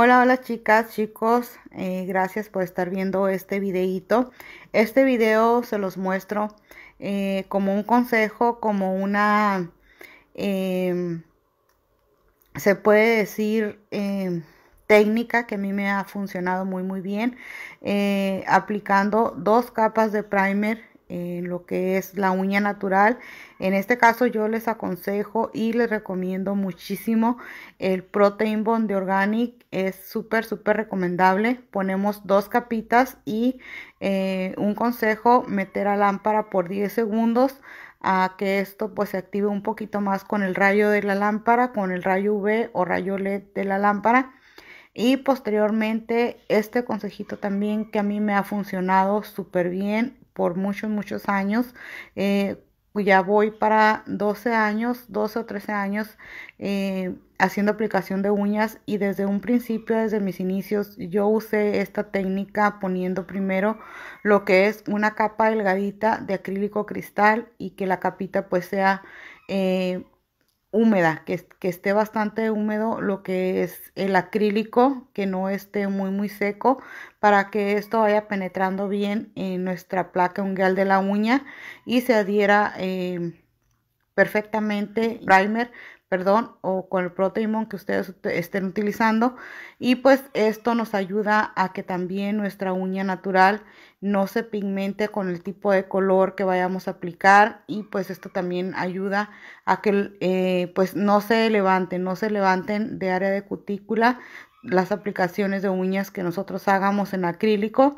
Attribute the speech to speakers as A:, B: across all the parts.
A: Hola, hola chicas, chicos, eh, gracias por estar viendo este videito. Este video se los muestro eh, como un consejo, como una, em, se puede decir, em, técnica que a mí me ha funcionado muy muy bien, eh, aplicando dos capas de primer lo que es la uña natural. En este caso yo les aconsejo y les recomiendo muchísimo el Protein Bond de Organic. Es súper, súper recomendable. Ponemos dos capitas y eh, un consejo, meter a lámpara por 10 segundos a que esto pues se active un poquito más con el rayo de la lámpara, con el rayo UV o rayo LED de la lámpara y posteriormente, este consejito también que a mí me ha funcionado súper bien por muchos, muchos años. Eh, pues ya voy para 12 años, 12 o 13 años eh, haciendo aplicación de uñas y desde un principio, desde mis inicios, yo usé esta técnica poniendo primero lo que es una capa delgadita de acrílico cristal y que la capita pues sea eh, húmeda, que, esté bastante húmedo lo que es el acrílico, que no esté muy muy seco, para que esto vaya penetrando bien en nuestra placa ungueal de la uña y se adhiera eh, perfectamente primer perdón, o con el proteímon que ustedes estén utilizando. Y pues esto nos ayuda a que también nuestra uña natural no se pigmente con el tipo de color que vayamos a aplicar. Y pues esto también ayuda a que eh, pues no se levanten, no se levanten de área de cutícula las aplicaciones de uñas que nosotros hagamos en acrílico.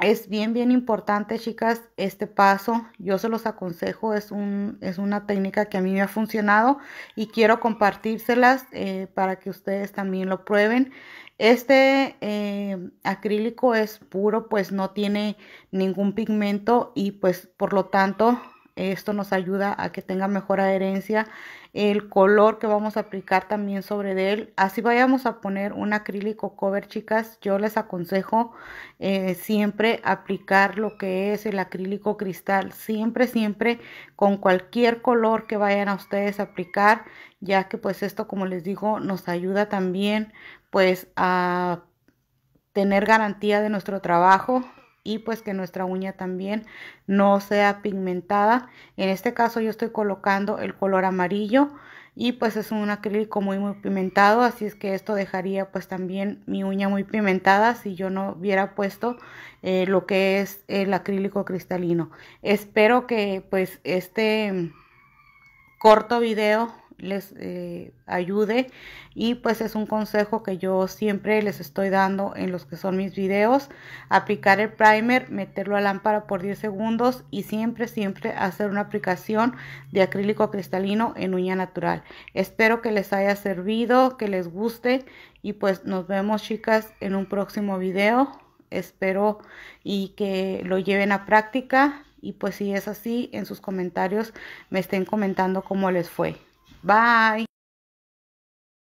A: Es bien, bien importante, chicas, este paso. Yo se los aconsejo, es, un, es una técnica que a mí me ha funcionado y quiero compartírselas eh, para que ustedes también lo prueben. Este eh, acrílico es puro, pues no tiene ningún pigmento y pues por lo tanto esto nos ayuda a que tenga mejor adherencia. El color que vamos a aplicar también sobre de él. Así vayamos a poner un acrílico cover, chicas. Yo les aconsejo eh, siempre aplicar lo que es el acrílico cristal. Siempre, siempre con cualquier color que vayan a ustedes a aplicar. Ya que pues esto, como les digo, nos ayuda también pues a tener garantía de nuestro trabajo y pues que nuestra uña también no sea pigmentada. En este caso yo estoy colocando el color amarillo y pues es un acrílico muy muy pigmentado así es que esto dejaría pues también mi uña muy pigmentada si yo no hubiera puesto eh, lo que es el acrílico cristalino espero que pues este corto video les eh, ayude y pues es un consejo que yo siempre les estoy dando en los que son mis videos aplicar el primer meterlo a lámpara por 10 segundos y siempre siempre hacer una aplicación de acrílico cristalino en uña natural espero que les haya servido que les guste y pues nos vemos chicas en un próximo video espero y que lo lleven a práctica y pues si es así, en sus comentarios me estén comentando cómo les fue. Bye.